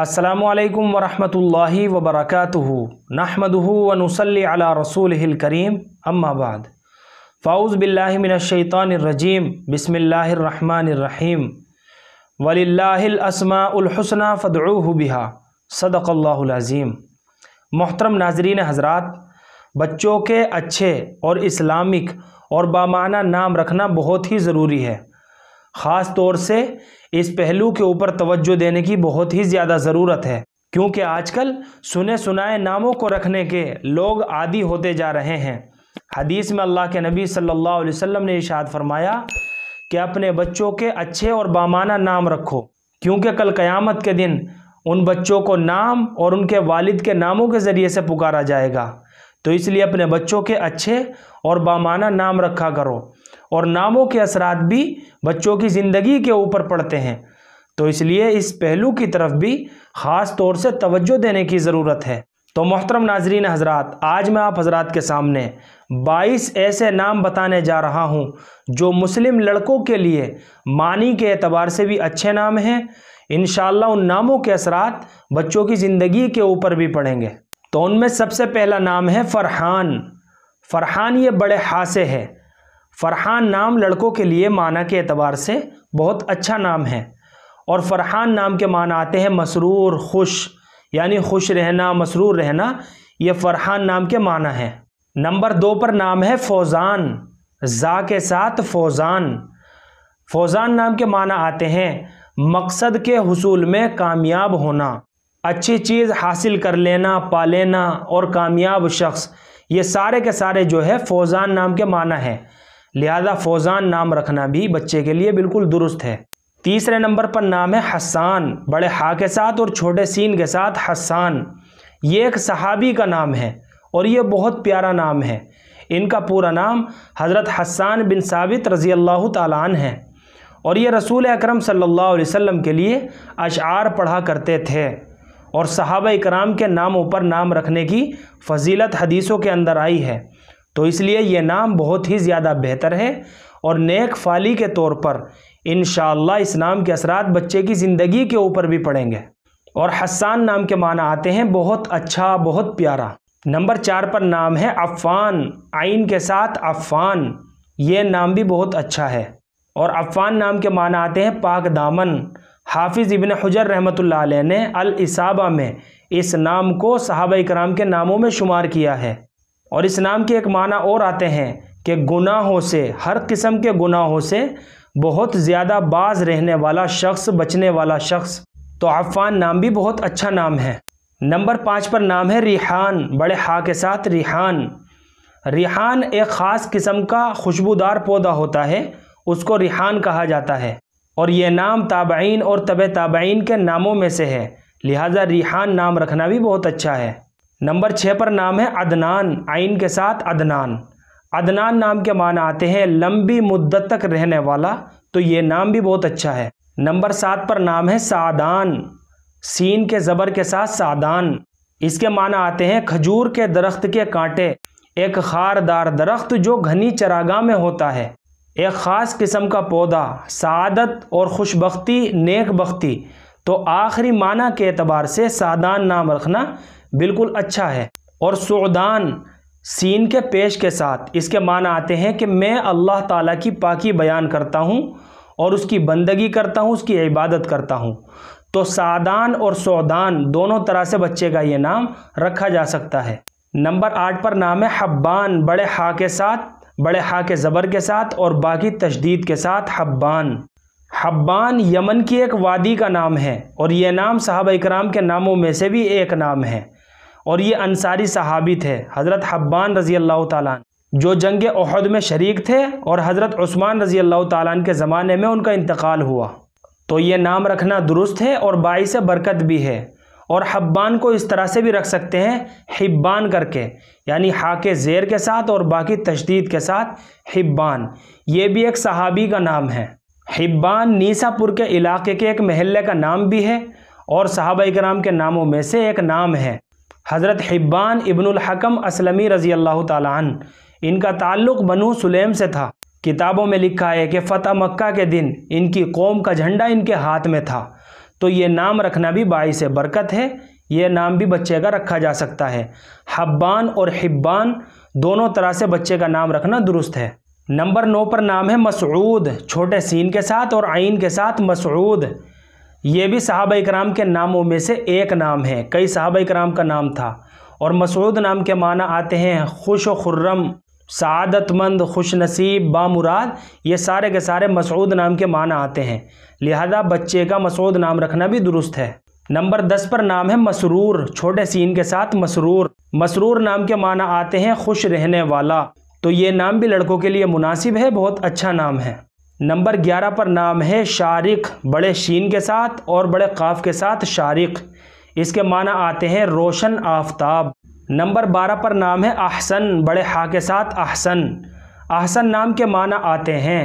असलकम वरहि वबरक नहमदहू वनसली अला रसूल करीम अम्माबाद फ़ाउज़ बिल्लाशैतरजीम बसमीम वलिल्लासमाउलहसना फ़दूह बिहा सदक़ल्लाज़ीम मोहतरम नाजरीन हज़रा बच्चों के अच्छे और इस्लामिक और बामाना नाम रखना बहुत ही ज़रूरी है ख़ास तौर से इस पहलू के ऊपर तवज्जो देने की बहुत ही ज़्यादा ज़रूरत है क्योंकि आजकल सुने सुनाए नामों को रखने के लोग आदि होते जा रहे हैं हदीस में अल्लाह के नबी सल्लल्लाहु अलैहि वसल्लम ने इशाद फरमाया कि अपने बच्चों के अच्छे और बामाना नाम रखो क्योंकि कल क़यामत के दिन उन बच्चों को नाम और उनके वालिद के नामों के ज़रिए से पुकारा जाएगा तो इसलिए अपने बच्चों के अच्छे और बामाना नाम रखा करो और नामों के असरात भी बच्चों की ज़िंदगी के ऊपर पड़ते हैं तो इसलिए इस पहलू की तरफ भी ख़ास तौर से तवज्जो देने की ज़रूरत है तो मोहतरम नाजरीन हजरात आज मैं आप हजरात के सामने 22 ऐसे नाम बताने जा रहा हूँ जो मुस्लिम लड़कों के लिए मानी के एतबार से भी अच्छे नाम हैं इन उन नामों के असरात बच्चों की ज़िंदगी के ऊपर भी पड़ेंगे तो उनमें सबसे पहला नाम है फ़रहान फ़रहान ये बड़े हासे है फ़रहान नाम लड़कों के लिए माना के अतबार से बहुत अच्छा नाम है और फ़रहान नाम के माना आते हैं मसरूर खुश यानी खुश रहना मसरूर रहना यह फ़रहान नाम के माना है नंबर दो पर नाम है फौज़ान ज़ा के साथ फौज़ान फौज़ान नाम के माना आते हैं मकसद के हसूल में कामयाब होना अच्छी चीज़ हासिल कर लेना पा लेना और कामयाब शख्स ये सारे के सारे जो है फौज़ान नाम के माना है लिहाजा फौज़ान नाम रखना भी बच्चे के लिए बिल्कुल दुरुस्त है तीसरे नंबर पर नाम है हसान बड़े हा के साथ और छोटे सीन के साथ हसान ये एक सहाबी का नाम है और ये बहुत प्यारा नाम है इनका पूरा नाम हज़रत हसान बिन साबित रज़ी अल्लाह तन है और ये रसूल अकरम सल्लल्लाहु अलैहि वसल्लम के लिए अशार पढ़ा करते थे और सहाबा इकराम के नामों पर नाम रखने की फजीलत हदीसों के अंदर आई है तो इसलिए ये नाम बहुत ही ज़्यादा बेहतर है और नेक फाली के तौर पर इन इस नाम के असरा बच्चे की ज़िंदगी के ऊपर भी पड़ेंगे और हसान नाम के माना आते हैं बहुत अच्छा बहुत प्यारा नंबर चार पर नाम है अफ़ान आइन के साथ अफ़ान ये नाम भी बहुत अच्छा है और अफ़ान नाम के माना आते हैं पाक दामन हाफिज़ इबन हजर रहमत ने अल इसाबा में इस नाम को सहाबा कराम के नामों में शुमार किया है और इस नाम के एक माना और आते हैं कि गुनाहों से हर किस्म के गुनाहों से बहुत ज़्यादा बाज रहने वाला शख्स बचने वाला शख्स तो अफ़ान नाम भी बहुत अच्छा नाम है नंबर पाँच पर नाम है रिहान बड़े हा के साथ रिहान रिहान एक ख़ास किस्म का खुशबूदार पौधा होता है उसको रिहान कहा जाता है और यह नाम ताबाइन और तब ताबाइन के नामों में से है लिहाजा रिहान नाम रखना भी बहुत अच्छा है नंबर छः पर नाम है अदनान आइन के साथ अदनान अदनान नाम के माना आते हैं लंबी मुद्दत तक रहने वाला तो ये नाम भी बहुत अच्छा है नंबर सात पर नाम है सादान सीन के ज़बर के साथ सादान इसके माना आते हैं खजूर के दरख्त के कांटे एक खारदार दरख्त जो घनी चरागाह में होता है एक ख़ास किस्म का पौधा सादत और खुशबख्ती नेक बख्ती तो आखिरी माना के अतबार से सादान नाम रखना बिल्कुल अच्छा है और सुदान सीन के पेश के साथ इसके मान आते हैं कि मैं अल्लाह ताला की पाकी बयान करता हूँ और उसकी बंदगी करता हूँ उसकी इबादत करता हूँ तो सादान और सौदान दोनों तरह से बच्चे का ये नाम रखा जा सकता है नंबर आठ पर नाम है हब्बान बड़े हा के साथ बड़े हा के ज़बर के साथ और बाकी तशदीद के साथ हब्बान हब्बान यमन की एक वादी का नाम है और यह नाम साहब इकराम के नामों में से भी एक नाम है और ये अंसारी सहाबी थे हज़रत हब्बान रज़ी अल्लाह ताला जो जंग अहद में शरीक थे और हज़रत ओस्मान रज़ी अल्लाह ताला के ज़माने में उनका इंतकाल हुआ तो ये नाम रखना दुरुस्त है और बाईस बरकत भी है और हब्बान को इस तरह से भी रख सकते हैं हिब्बान करके यानी हा के ज़ेर के साथ और बाकी तशदीद के साथ हिब्बान ये भी एक सहाबी का नाम है हिब्बान नीसापुर के इलाके के एक महल्ले का नाम भी है और साहबा इक्राम के नामों में से एक नाम है हज़रत हिब्बान इब्नुलहकम असलमी रज़ी अल्लाह तन इनका ताल्लुक़ बनु सुलेम से था किताबों में लिखा है कि फ़तह मक्का के दिन इनकी कौम का झंडा इनके हाथ में था तो ये नाम रखना भी बाईस बरकत है यह नाम भी बच्चे का रखा जा सकता है हब्बान और हिब्बान दोनों तरह से बच्चे का नाम रखना दुरुस्त है नंबर नौ पर नाम है मसरूद छोटे सीन के साथ और आइन के साथ मसरूद ये भी साहब कराम के नामों में से एक नाम है कई साहब कराम का नाम था और मसूद नाम के माना आते हैं खुश व खुर्रम सदतमंद खुश नसीब बामुराद ये सारे के सारे मसूद नाम के माना आते हैं लिहाजा बच्चे का मसूद नाम रखना भी दुरुस्त है नंबर दस पर नाम है मसरूर छोटे सीन के साथ मसरूर मसरूर नाम के माना आते हैं खुश रहने वाला तो ये नाम भी लड़कों के लिए मुनासिब है बहुत अच्छा नाम है नंबर ग्यारह पर नाम है शारिक बड़े शीन के साथ और बड़े काफ के साथ शारिक इसके माना आते हैं रोशन आफताब नंबर बारह पर नाम है अहसन बड़े हा के साथ अहसन अहसन नाम के माना आते हैं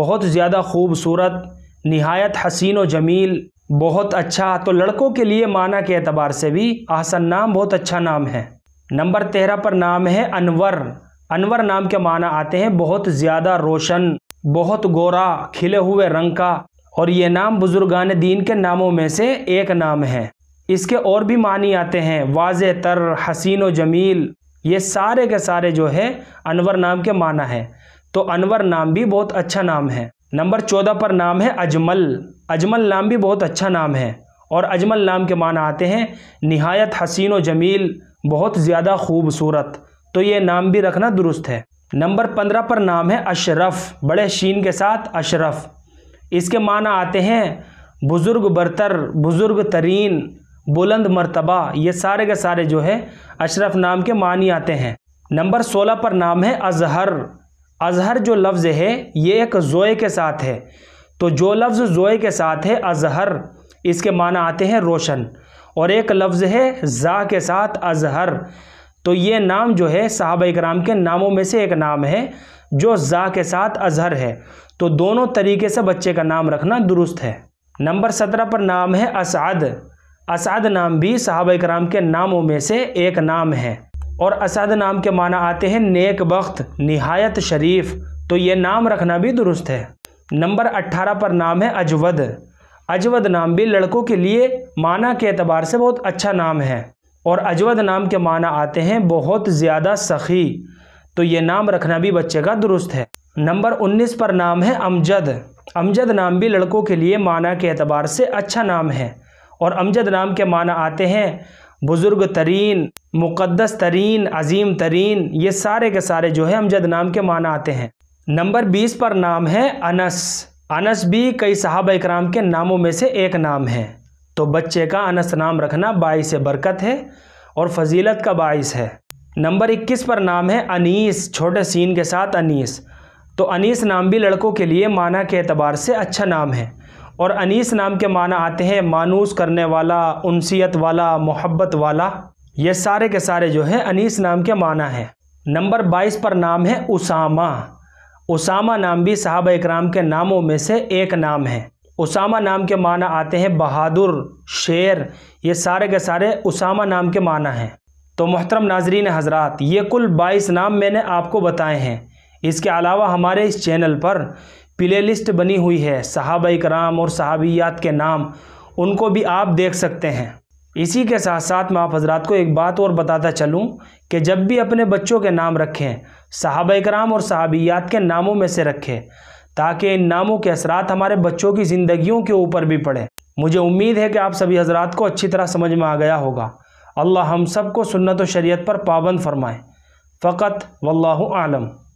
बहुत ज़्यादा खूबसूरत नहायत हसीन व जमील बहुत अच्छा तो लड़कों के लिए माना के अतबार से भी अहसन नाम बहुत अच्छा नाम है नंबर तेरह पर नाम है अनवर अनवर नाम के माना आते हैं बहुत ज़्यादा रोशन बहुत गोरा खिले हुए रंग का और ये नाम बुजुर्गान दीन के नामों में से एक नाम है इसके और भी मानी आते हैं वाज तर हसीन व जमील ये सारे के सारे जो है अनवर नाम के माना है तो अनवर नाम भी बहुत अच्छा नाम है नंबर चौदह पर नाम है अजमल अजमल नाम भी बहुत अच्छा नाम है और अजमल नाम के माना आते हैं नहायत हसीन व जमील बहुत ज़्यादा खूबसूरत तो ये नाम भी रखना दुरुस्त है नंबर पंद्रह पर नाम है अशरफ बड़े शीन के साथ अशरफ इसके माना आते हैं बुज़ुर्ग बरतर बुज़ुर्ग तरीन बुलंद मरतबा ये सारे के सारे जो है अशरफ नाम के मानी आते हैं नंबर सोलह पर नाम है अजहर अजहर जो लफ्ज़ है ये एक जोए के साथ है तो जो लफ्ज़ जोए के साथ है अजहर इसके माना आते हैं रोशन और एक लफ्ज़ है ज़ा के साथ अजहर तो ये नाम जो है साहब कराम के नामों में से एक नाम है जो ज़ा के साथ अजहर है तो दोनों तरीके से बच्चे का नाम रखना दुरुस्त है नंबर सत्रह पर नाम है असाद असाद नाम भी साहब कराम के नामों में से एक नाम है और असाद नाम के माना आते हैं नेक बख्त नहायत शरीफ तो ये नाम रखना भी दुरुस्त है नंबर अट्ठारह पर नाम है अजवद अजवद नाम भी लड़कों के लिए माना के अतबार से बहुत अच्छा नाम है और अजवद नाम के माना आते हैं बहुत ज़्यादा सखी तो ये नाम रखना भी बच्चे का दुरुस्त है नंबर 19 पर नाम है अमजद अमजद नाम भी लड़कों के लिए माना के अतबार से अच्छा नाम है और अमजद नाम के माना आते हैं बुज़ुर्ग तरीन मुक़दस तरीन अजीम तरीन ये सारे के सारे जो है अमजद नाम के माना आते हैं नंबर बीस पर नाम है अनस अनस भी कई साहब इकराम के नामों में से एक नाम है तो बच्चे का अनस नाम रखना बाईस बरकत है और फजीलत का बाइस है नंबर इक्कीस पर नाम है अनीस छोटे सीन के साथ अनीस तो अनीस नाम भी लड़कों के लिए माना के अतबार से अच्छा नाम है और अनीस नाम के माना आते हैं मानूस करने वाला उनसीत वाला मोहब्बत वाला ये सारे के सारे जो है अनीस नाम के माना है नंबर 22 पर नाम है उसामा उसामा नाम भी साहब इक्राम के नामों में से एक नाम है उसामा नाम के माना आते हैं बहादुर शेर ये सारे के सारे उसामा नाम के माना हैं तो मोहतरम नाजरीन हजरात ये कुल बाईस नाम मैंने आपको बताए हैं इसके अलावा हमारे इस चैनल पर प्ले लिस्ट बनी हुई है साहब कराम और सहाबियात के नाम उनको भी आप देख सकते हैं इसी के साथ साथ मैं आप हजरात को एक बात और बताता चलूँ कि जब भी अपने बच्चों के नाम रखें साहब कराम और सहाबियात के नामों में से रखें ताकि इन नामों के असरात हमारे बच्चों की ज़िंदगियों के ऊपर भी पड़े मुझे उम्मीद है कि आप सभी हजरात को अच्छी तरह समझ में आ गया होगा अल्लाह हम सब को व शरीयत पर पाबंद फरमाए फ़कत वल्लाह आलम